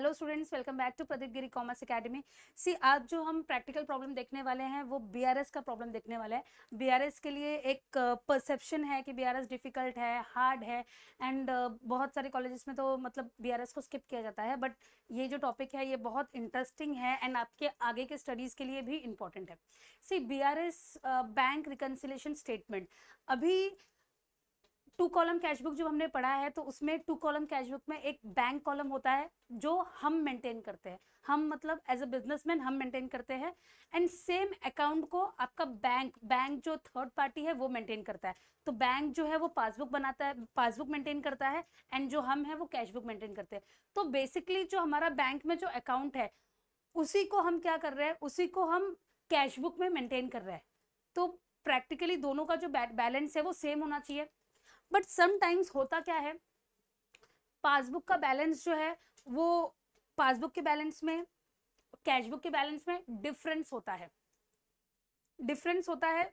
Hello students welcome back to Pradeep Giri commerce academy see आज जो हम प्रैक्टिकल प्रॉब्लम देखने वाले हैं वो बीआरएस का प्रॉब्लम देखने वाला है बीआरएस के लिए एक परसेप्शन है कि बीआरएस डिफ़िकल्ट है हार्ड है एंड बहुत सारे कॉलेजेस में तो मतलब बीआरएस को स्किप किया जाता है बट ये जो टॉपिक है ये बहुत इंटरेस्टिंग है एंड आपके आगे के स्टडीज़ के लिए भी इम्पॉर्टेंट है see B bank reconciliation statement अभी टू कॉलम कैश बुक जो हमने पढ़ा है तो उसमें टू कॉलम कैश बुक में एक बैंक कॉलम होता है जो हम मेंटेन करते हैं हम मतलब एज अ बिजनेसमैन हम मेंटेन करते हैं एंड सेम अकाउंट को आपका बैंक बैंक जो थर्ड पार्टी है वो मेंटेन करता है तो बैंक जो है वो पासबुक बनाता है पासबुक मेंटेन करता है एंड जो हम है वो कैश बुक मेंटेन करते हैं तो बेसिकली जो हमारा बैंक में जो अकाउंट है उसी को हम क्या कर रहे हैं उसी को हम कैश बुक में मेंटेन कर रहे हैं तो प्रैक्टिकली दोनों का जो बैलेंस है वो सेम होना चाहिए बट समाइम्स होता क्या है पासबुक का बैलेंस जो है वो पासबुक के बैलेंस में कैशबुक के बैलेंस में डिफरेंस होता है डिफरेंस होता है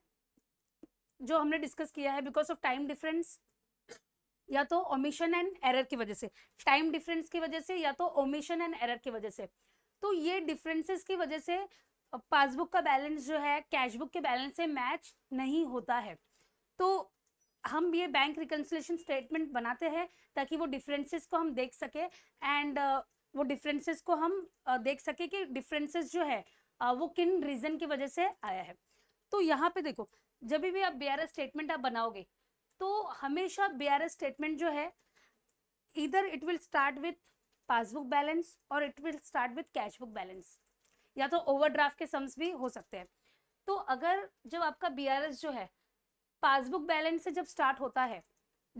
जो हमने डिस्कस किया है बिकॉज ऑफ टाइम डिफरेंस या तो ओमिशन एंड एरर की वजह से टाइम डिफरेंस की वजह से या तो ओमिशन एंड एरर की वजह से तो ये डिफरेंसेस की वजह से पासबुक का बैलेंस जो है कैशबुक के बैलेंस से मैच नहीं होता है तो हम ये बैंक रिकन्सलेशन स्टेटमेंट बनाते हैं ताकि वो डिफरेंसेस को हम देख सके एंड uh, वो डिफरेंसेस को हम uh, देख सके कि डिफरेंसेस जो है uh, वो किन रीज़न की वजह से आया है तो यहाँ पे देखो जब भी आप बी स्टेटमेंट आप बनाओगे तो हमेशा बी स्टेटमेंट जो है इधर it will start with passbook balance और it will start with cash book balance या तो ओवरड्राफ्ट के सम्स भी हो सकते हैं तो अगर जब आपका बी जो है पासबुक बैलेंस से जब स्टार्ट होता है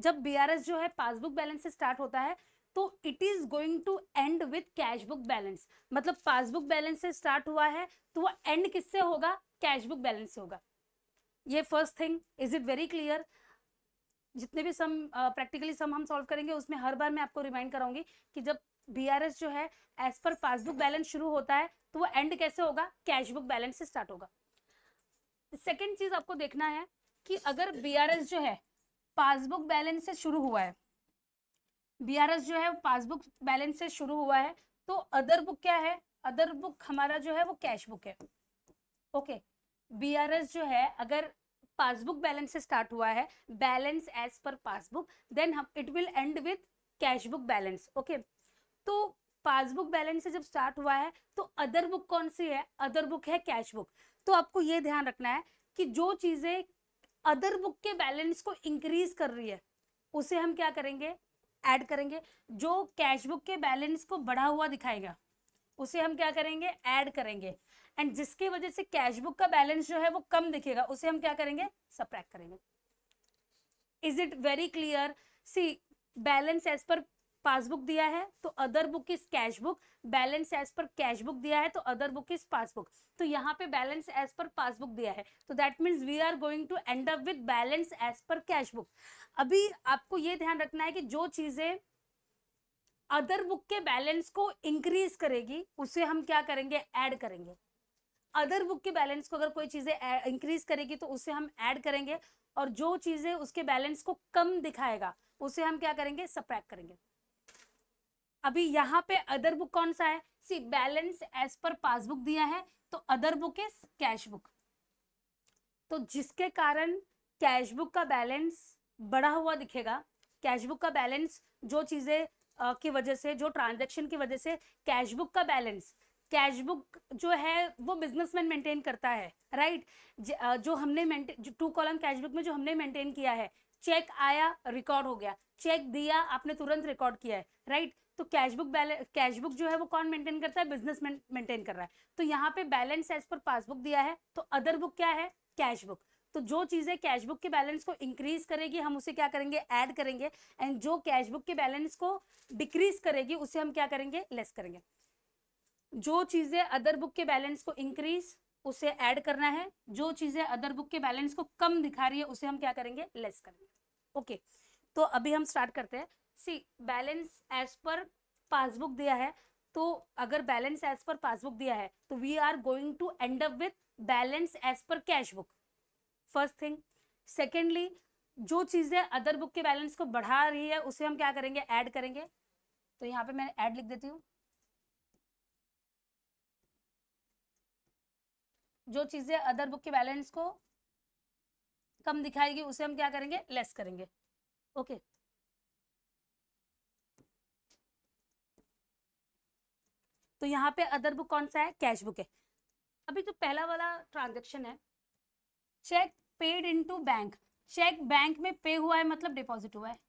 जब बीआरएस जो है पासबुक बैलेंस से स्टार्ट होता है तो it is going to end with cash book balance मतलब पासबुक बैलेंस से स्टार्ट हुआ है तो वह एंड किससे होगा कैश बुक बैलेंस से होगा ये first thing is it very clear जितने भी सम प्रैक्टिकली सम हम सॉल्व करेंगे उसमें हर बार मैं आपको रिमाइंड कराऊंगी कि जब बी जो है एज पर पासबुक बैलेंस शुरू होता है तो वो एंड कैसे होगा कैश बुक बैलेंस से स्टार्ट होगा सेकेंड चीज आपको देखना है कि अगर बीआरएस जो है पासबुक बैलेंस से शुरू हुआ है बीआरएस जो है पासबुक बैलेंस से शुरू हुआ है तो अदर बुक क्या है अदर बुक हमारा जो है वो कैश बुक है ओके बीआरएस जो है अगर पासबुक बैलेंस से स्टार्ट हुआ है balance as per passbook then हम it will end with cash book balance okay तो पासबुक बैलेंस से जब स्टार्ट हुआ है तो अदर बुक कौन सी है अदर बुक है कैश बुक तो आपको ये ध्यान रखना है कि जो चीज़ें अदर बुक के बैलेंस को इंक्रीज कर रही है उसे हम क्या करेंगे ऐड करेंगे जो कैश बुक के बैलेंस को बढ़ा हुआ दिखाएगा उसे हम क्या करेंगे ऐड करेंगे एंड जिसकी वजह से कैश बुक का बैलेंस जो है वो कम दिखेगा उसे हम क्या करेंगे सप्रैक्ट करेंगे is it very clear see balance as per passbook दिया है तो other book is cash book balance as per cash book दिया है तो अदर बुक इज पासबुक तो यहाँ पे बैलेंस एज पर पासबुक दिया है तो that means we are going to end up with balance as per cash book अभी आपको ये ध्यान रखना है कि जो चीजें अदर बुक के बैलेंस को इंक्रीज करेगी उसे हम क्या करेंगे ऐड करेंगे अदर बुक के बैलेंस को अगर कोई चीज़ें इंक्रीज करेगी तो उसे हम ऐड करेंगे और जो चीज़ें उसके बैलेंस को कम दिखाएगा उसे हम क्या करेंगे सप्रैक्ट करेंगे अभी यहाँ पे अदर बुक कौन सा है see balance as per passbook दिया है तो other book is cash book तो जिसके कारण कैश बुक का बैलेंस बढ़ा हुआ दिखेगा कैश बुक का बैलेंस जो चीजें की वजह से जो ट्रांजेक्शन की वजह से कैश बुक का बैलेंस कैश बुक जो है वो बिजनेसमैन मेंटेन करता है राइट जो हमने टू कॉलम कैश बुक में जो हमने मेंटेन किया है चेक आया रिकॉर्ड हो गया चेक दिया आपने तुरंत रिकॉर्ड किया है राइट तो cash book balance cash book जो है वो कौन मेंटेन करता है बिजनेस मेंटेन कर रहा है तो यहाँ पे बैलेंस एज पर पासबुक दिया है तो अदर बुक क्या है कैश बुक तो जो चीज़ें कैश बुक के बैलेंस को इंक्रीज करेगी हम उसे क्या करेंगे ऐड करेंगे एंड जो कैश बुक के बैलेंस को डिक्रीज करेगी उसे हम क्या करेंगे लेस करेंगे जो चीज़ें अदर बुक के बैलेंस को इंक्रीज उसे ऐड करना है जो चीज़ें अदर बुक के बैलेंस को कम दिखा रही है उसे हम क्या करेंगे लेस करेंगे ओके okay, तो अभी हम स्टार्ट करते हैं see balance as per passbook दिया है तो अगर बैलेंस एज पर पासबुक दिया है तो we are going to end up with balance as per cash book first thing secondly जो चीज़ें अदर बुक के बैलेंस को बढ़ा रही है उसे हम क्या करेंगे ऐड करेंगे तो यहाँ पे मैं ऐड लिख देती हूँ जो चीज़ें अदर बुक के बैलेंस को कम दिखाएगी उसे हम क्या करेंगे लेस करेंगे ओके okay. तो यहाँ पे अदर बुक कौन सा है कैश बुक है अभी तो पहला वाला ट्रांजेक्शन है cheque paid into bank cheque bank में पे हुआ है मतलब डिपॉजिट हुआ है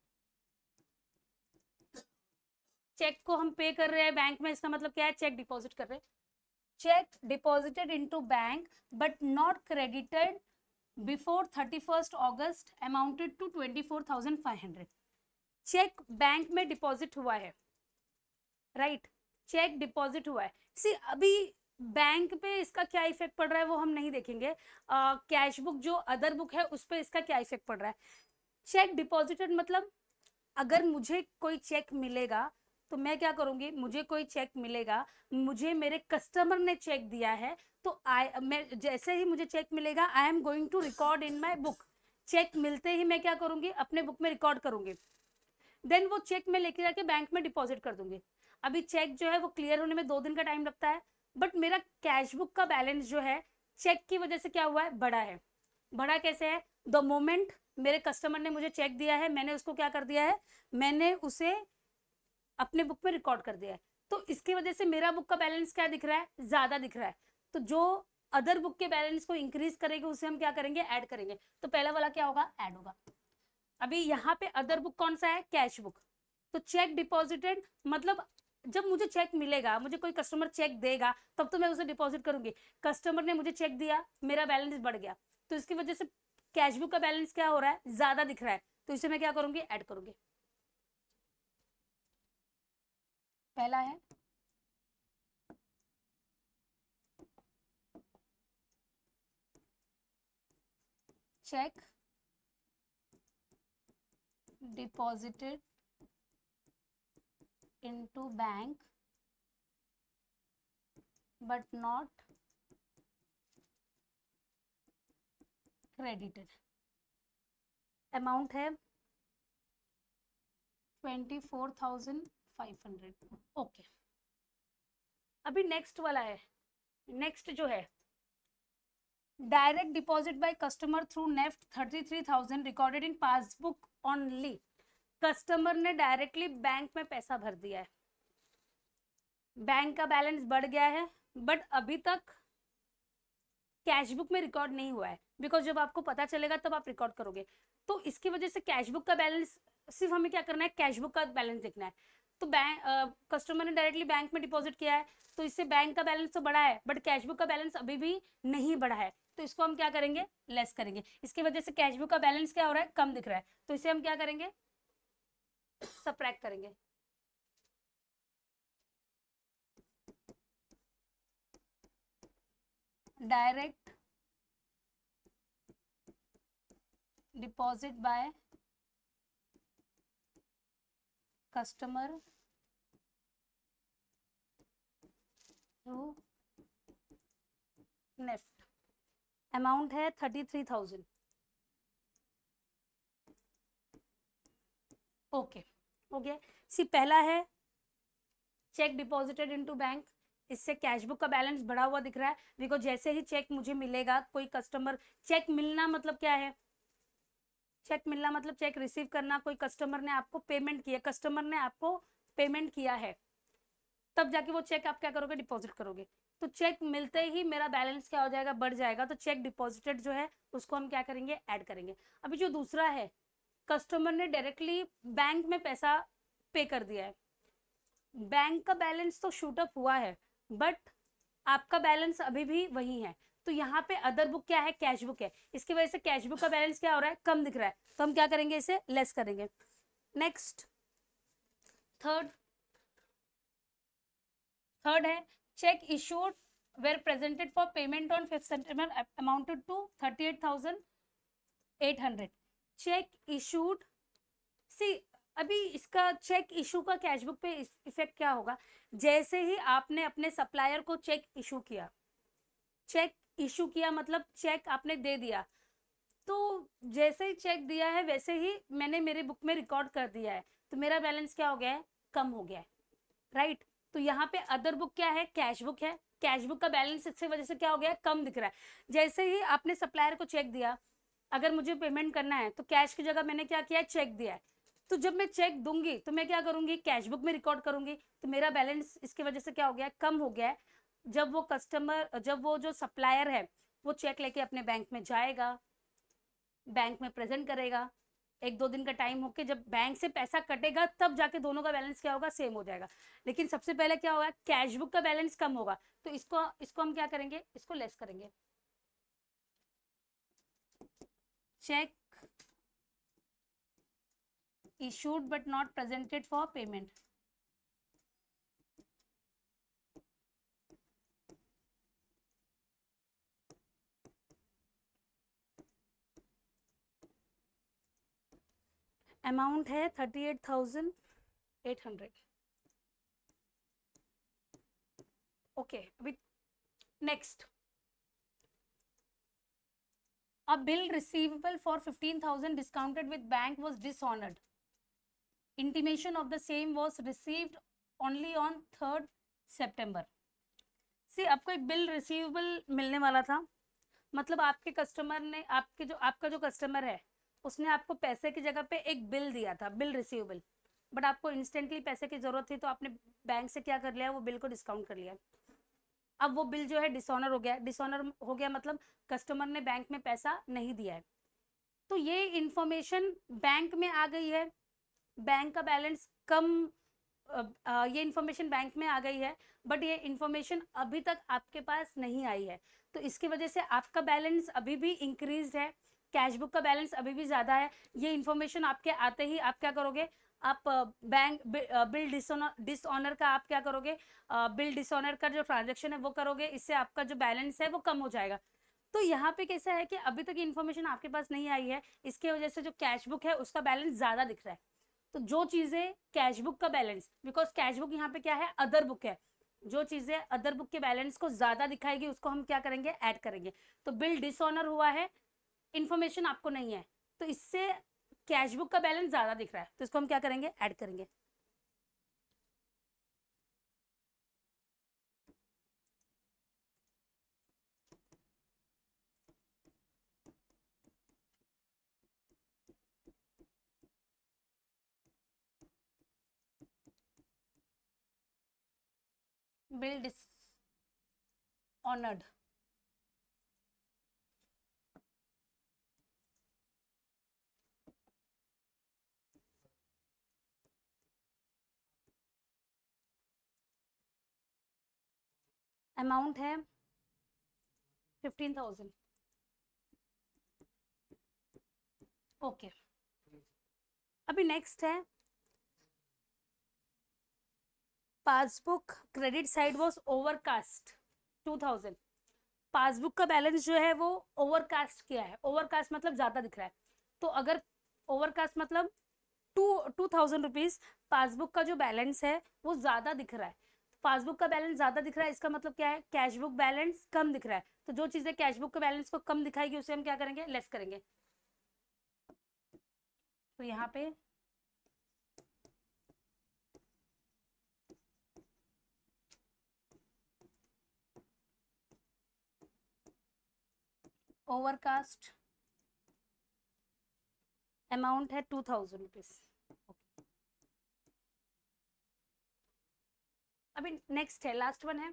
चेक को हम पे कर रहे हैं बैंक में इसका मतलब क्या है चेक डिपॉजिट कर रहे हैं cheque deposited into bank but not credited before thirty first August amounted to twenty four thousand five hundred cheque bank में डिपॉजिट हुआ है राइट right? चेक डिपॉजिट हुआ है सी अभी बैंक पे इसका क्या इफेक्ट पड़ रहा है वो हम नहीं देखेंगे कैश uh, बुक जो अदर बुक है उस पर इसका क्या इफेक्ट पड़ रहा है चेक डिपॉजिटेड मतलब अगर मुझे कोई चेक मिलेगा तो मैं क्या करूंगी मुझे कोई चेक मिलेगा मुझे मेरे कस्टमर ने चेक दिया है तो आई मैं जैसे ही मुझे चेक मिलेगा I am going to record in my book cheque मिलते ही मैं क्या करूंगी अपने बुक में रिकॉर्ड करूंगी देन वो चेक मैं लेके जाके बैंक में डिपॉजिट कर दूंगी अभी चेक जो है वो क्लियर होने में दो दिन का टाइम लगता है बट मेरा कैश बुक का बैलेंस जो है चेक की वजह से क्या हुआ है बड़ा है बड़ा कैसे है द मोमेंट मेरे कस्टमर ने मुझे चेक दिया है मैंने उसको क्या कर दिया है मैंने उसे अपने बुक में रिकॉर्ड कर दिया है तो इसकी वजह से मेरा बुक का बैलेंस क्या दिख रहा है ज़्यादा दिख रहा है तो जो अदर बुक के बैलेंस को इंक्रीज करेंगे उसे हम क्या करेंगे ऐड करेंगे तो पहला वाला क्या होगा ऐड होगा अभी यहाँ पे अदर बुक कौन सा है कैश बुक तो चेक डिपॉजिटेड मतलब जब मुझे चेक मिलेगा मुझे कोई कस्टमर चेक देगा तब तो मैं उसे डिपॉजिट करूंगी कस्टमर ने मुझे चेक दिया मेरा बैलेंस बढ़ गया तो इसकी वजह से कैशबुक का बैलेंस क्या हो रहा है ज्यादा दिख रहा है तो इसे मैं क्या करूंगी ऐड करूंगी पहला है cheque deposited into bank but not credited amount है twenty four thousand five hundred okay अभी नेक्स्ट वाला है नेक्स्ट जो है direct deposit by customer through NEFT thirty three thousand recorded in passbook only customer ने डायरेक्टली बैंक में पैसा भर दिया है बैंक का बैलेंस बढ़ गया है बट अभी तक कैशबुक में रिकॉर्ड नहीं हुआ है बिकॉज जब आपको पता चलेगा तब आप रिकॉर्ड करोगे तो इसकी वजह से कैशबुक का बैलेंस सिर्फ हमें क्या करना है कैशबुक का बैलेंस देखना है तो बैंक कस्टमर ने डायरेक्टली बैंक में डिपॉजिट किया है तो इससे बैंक का बैलेंस तो बढ़ा है बट कैशबुक का बैलेंस अभी भी नहीं बढ़ा है तो इसको हम क्या करेंगे लेस करेंगे इसकी वजह से कैशबुक का बैलेंस क्या हो रहा है कम दिख रहा है तो इसे हम क्या करेंगे सप्रैक्ट करेंगे direct deposit by customer through NEFT amount है थर्टी थ्री थाउजेंड ओके हो गया सी पहला है चेक डिपॉजिटेड इनटू बैंक इससे कैशबुक का बैलेंस बढ़ा हुआ दिख रहा है बिकॉज जैसे ही चेक मुझे मिलेगा कोई कस्टमर चेक मिलना मतलब क्या है चेक मिलना मतलब चेक रिसीव करना कोई कस्टमर ने आपको पेमेंट किया कस्टमर ने आपको पेमेंट किया है तब जाके वो चेक आप क्या करोगे डिपॉजिट करोगे तो चेक मिलते ही मेरा बैलेंस क्या हो जाएगा बढ़ जाएगा तो चेक डिपॉजिटेड जो है उसको हम क्या करेंगे ऐड करेंगे अभी जो दूसरा है कस्टमर ने डायरेक्टली बैंक में पैसा पे कर दिया है बैंक का बैलेंस तो शूटअप हुआ है बट आपका बैलेंस अभी भी वही है तो यहाँ पे अदर बुक क्या है कैश बुक है इसकी वजह से कैश बुक का बैलेंस क्या हो रहा है कम दिख रहा है तो हम क्या करेंगे इसे लेस करेंगे नेक्स्ट थर्ड थर्ड है cheque issued were presented for amounted to thirty eight thousand eight hundred cheque issued see अभी इसका चेक इशू का कैशबुक पे इफेक्ट क्या होगा जैसे ही आपने अपने सप्लायर को चेक इशू किया चेक इशू किया मतलब चेक आपने दे दिया तो जैसे ही चेक दिया है वैसे ही मैंने मेरे बुक में रिकॉर्ड कर दिया है तो मेरा बैलेंस क्या हो गया है कम हो गया है राइट तो यहाँ पे अदर बुक क्या है कैश बुक है कैश बुक का बैलेंस इससे वजह से क्या हो गया कम दिख रहा है जैसे ही आपने सप्लायर को चेक दिया अगर मुझे पेमेंट करना है तो कैश की जगह मैंने क्या किया चेक दिया है तो जब मैं चेक दूंगी तो मैं क्या करूंगी कैश बुक में रिकॉर्ड करूंगी तो मेरा बैलेंस इसकी वजह से क्या हो गया कम हो गया है जब वो कस्टमर जब वो जो सप्लायर है वो चेक लेके अपने बैंक में जाएगा बैंक में प्रेजेंट करेगा एक दो दिन का टाइम होके जब बैंक से पैसा कटेगा तब जाके दोनों का बैलेंस क्या होगा सेम हो जाएगा लेकिन सबसे पहले क्या होगा कैश बुक का बैलेंस कम होगा तो इसको इसको हम क्या करेंगे इसको लेस करेंगे cheque issued but not presented for payment amount है thirty eight thousand eight hundred okay with next a bill receivable for 15000 discounted with bank was dishonored intimation of the same was received only on 3rd सितंबर see आपको एक bill receivable मिलने वाला था मतलब आपके customer ने आपके जो आपका जो कस्टमर है उसने आपको पैसे की जगह पे एक बिल दिया था बिल रिसीवेबल बट आपको इंस्टेंटली पैसे की ज़रूरत थी तो आपने बैंक से क्या कर लिया वो बिल को डिस्काउंट कर लिया अब वो बिल जो है डिसऑनर हो गया डिसऑनर हो गया मतलब कस्टमर ने बैंक में पैसा नहीं दिया है तो ये इंफॉर्मेशन बैंक में आ गई है बैंक का बैलेंस कम ये इन्फॉर्मेशन बैंक में आ गई है बट ये इन्फॉर्मेशन अभी तक आपके पास नहीं आई है तो इसकी वजह से आपका बैलेंस अभी भी इंक्रीज है कैशबुक का बैलेंस अभी भी ज़्यादा है ये इन्फॉर्मेशन आपके आते ही आप क्या करोगे आप बैंक बिल डिसऑनर का आप क्या करोगे बिल डिसऑनर का जो ट्रांजेक्शन है वो करोगे इससे आपका जो बैलेंस है वो कम हो जाएगा तो यहाँ पे कैसा है कि अभी तक इन्फॉर्मेशन आपके पास नहीं आई है इसके वजह से जो कैश बुक है उसका बैलेंस ज़्यादा दिख रहा है तो जो चीज़ें कैश बुक का बैलेंस बिकॉज कैश बुक यहाँ पे क्या है अदर बुक है जो चीज़ें अदर बुक के बैलेंस को ज़्यादा दिखाएगी उसको हम क्या करेंगे ऐड करेंगे तो बिल डिसऑनर हुआ है इन्फॉर्मेशन आपको नहीं है तो इससे कैश बुक का बैलेंस ज्यादा दिख रहा है तो इसको हम क्या करेंगे ऐड करेंगे बिल्ड ऑनर्ड अमाउंट है फिफ्टीन थाउजेंड ओके अभी नेक्स्ट है passbook credit side was overcast two thousand passbook का बैलेंस जो है वो ओवरकास्ट किया है ओवरकास्ट मतलब ज़्यादा दिख रहा है तो अगर ओवरकास्ट मतलब two two thousand rupees passbook का जो बैलेंस है वो ज़्यादा दिख रहा है पासबुक का बैलेंस ज्यादा दिख रहा है इसका मतलब क्या है कैशबुक बैलेंस कम दिख रहा है तो जो चीजें कैशबुक का बैलेंस को कम दिखाएगी उसे हम क्या करेंगे लेस करेंगे तो यहाँ पे ओवरकास्ट अमाउंट है टू थाउजेंड रुपीज़ अभी नेक्स्ट है लास्ट वन है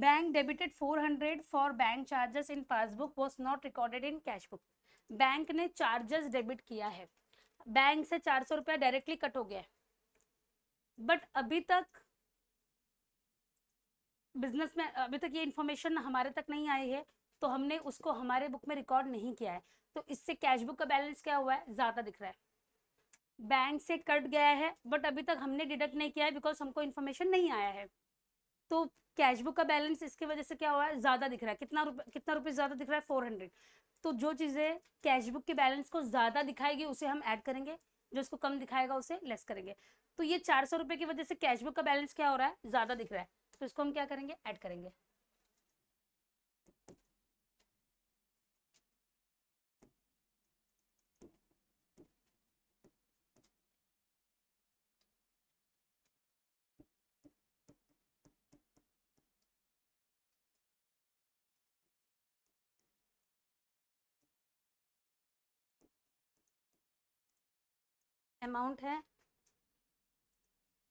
bank debited 400 for bank charges in passbook was not recorded in cash book bank ने चार्जेस डेबिट किया है बैंक से चार सौ रुपया डायरेक्टली कट हो गया है बट अभी तक बिजनेस में अभी तक ये इन्फॉर्मेशन हमारे तक नहीं आई है तो हमने उसको हमारे बुक में रिकॉर्ड नहीं किया है तो इससे कैश बुक का बैलेंस क्या हुआ है ज़्यादा दिख रहा है बैंक से कट गया है बट अभी तक हमने डिडक्ट नहीं किया है बिकॉज हमको इन्फॉर्मेशन नहीं आया है तो कैशबुक का बैलेंस इसकी वजह से क्या हुआ है ज़्यादा दिख रहा है कितना रुप कितना रुपये ज़्यादा दिख रहा है फोर हंड्रेड तो जो चीज़ें कैशबुक के बैलेंस को ज़्यादा दिखाएगी उसे हम ऐड करेंगे जो इसको कम दिखाएगा उसे लेस करेंगे तो ये चार सौ रुपये की वजह से कैशबुक का बैलेंस क्या हो रहा है ज़्यादा दिख रहा है तो इसको हम क्या करेंगे ऐड करेंगे अमाउंट है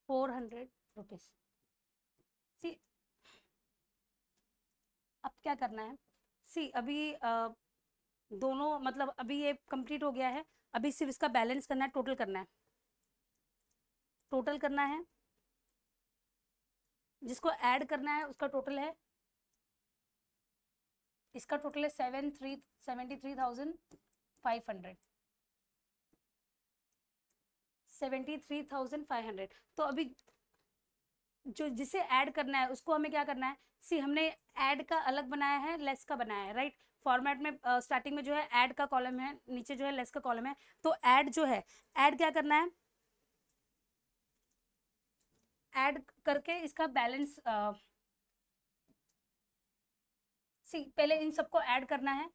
फोर हंड्रेड रुपीज़ सी अब क्या करना है सी अभी आ, दोनों मतलब अभी ये कंप्लीट हो गया है अभी सिर्फ इसका बैलेंस करना है टोटल करना है टोटल करना है जिसको ऐड करना है उसका टोटल है इसका टोटल है seven three seventy three thousand five hundred seventy three thousand five hundred तो अभी जो जिसे ऐड करना है उसको हमें क्या करना है सी हमने ऐड का अलग बनाया है लेस का बनाया है राइट फॉर्मेट में स्टार्टिंग uh, में जो है ऐड का कॉलम है नीचे जो है लेस का कॉलम है तो ऐड जो है ऐड क्या करना है ऐड करके इसका बैलेंस सी पहले इन सबको ऐड करना है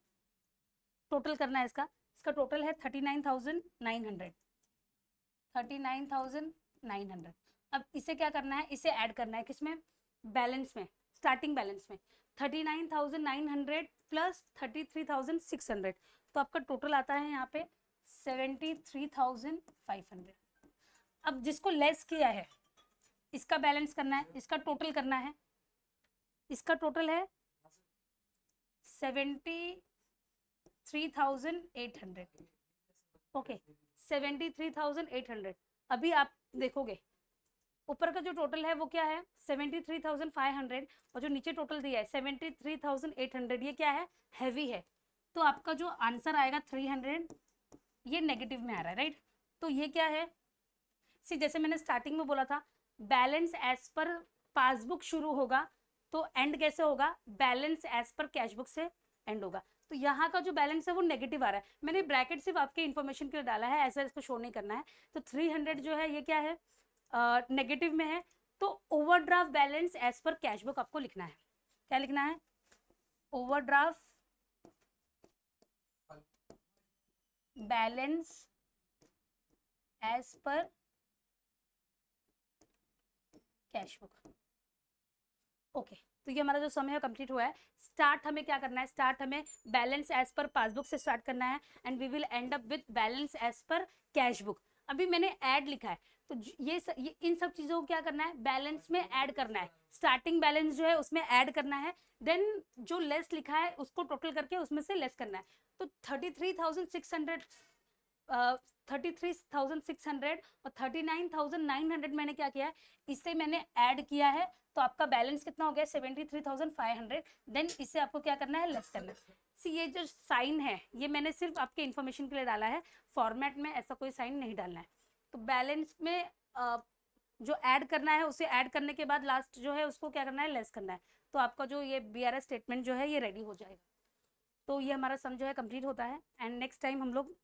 टोटल करना है इसका इसका टोटल है thirty nine thousand nine hundred thirty nine thousand nine hundred अब इसे क्या करना है इसे ऐड करना है किसमें बैलेंस में स्टार्टिंग बैलेंस में thirty nine thousand nine hundred plus thirty three thousand six hundred तो आपका टोटल आता है यहाँ पे seventy three thousand five hundred अब जिसको लेस किया है इसका बैलेंस करना है इसका टोटल करना है इसका टोटल है seventy three thousand eight hundred okay seventy three thousand eight hundred अभी आप देखोगे ऊपर का जो टोटल है वो क्या है seventy three thousand five hundred और जो नीचे टोटल दिया है seventy three thousand eight hundred ये क्या है हैवी है तो आपका जो आंसर आएगा थ्री हंड्रेड ये नेगेटिव में आ रहा है राइट तो ये क्या है सी जैसे मैंने स्टार्टिंग में बोला था बैलेंस एज पर पासबुक शुरू होगा तो एंड कैसे होगा बैलेंस एज पर कैशबुक से एंड होगा तो यहाँ का जो बैलेंस है वो नेगेटिव आ रहा है मैंने ब्रैकेट सिर्फ आपके इन्फॉर्मेशन के लिए डाला है ऐसा इसको शो नहीं करना है तो थ्री हंड्रेड जो है ये क्या है नेगेटिव में है तो overdraft balance as per cashbook आपको लिखना है क्या लिखना है overdraft balance as per cashbook okay तो ये हमारा जो समय है कंप्लीट हुआ है स्टार्ट हमें क्या करना है स्टार्ट हमें बैलेंस एज पर पासबुक से स्टार्ट करना है and we will end up with balance as per cash book अभी मैंने ऐड लिखा है तो ये, स, ये इन सब चीज़ों को क्या करना है बैलेंस में ऐड करना है स्टार्टिंग बैलेंस जो है उसमें ऐड करना है देन जो लेस लिखा है उसको टोटल करके उसमें से लेस करना है तो thirty three thousand six hundred thirty three thousand six hundred और thirty nine thousand nine hundred मैंने क्या किया है इससे मैंने ऐड किया है तो आपका बैलेंस कितना हो गया seventy three thousand five hundred then इससे आपको क्या करना है लेस करना है सी ये जो साइन है ये मैंने सिर्फ आपके इन्फॉर्मेशन के लिए डाला है फॉर्मेट में ऐसा कोई साइन नहीं डालना है तो बैलेंस में आ, जो ऐड करना है उसे ऐड करने के बाद लास्ट जो है उसको क्या करना है लेस करना है तो आपका जो ये बी स्टेटमेंट जो है ये रेडी हो जाएगा तो ये हमारा सम जो है कंप्लीट होता है एंड नेक्स्ट टाइम हम लोग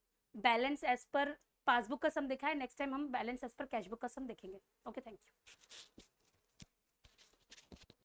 बैलेंस एज पर पासबुक का सम देखा है नेक्स्ट टाइम हम बैलेंस एज पर कैशबुक का सम देखेंगे ओके थैंक यू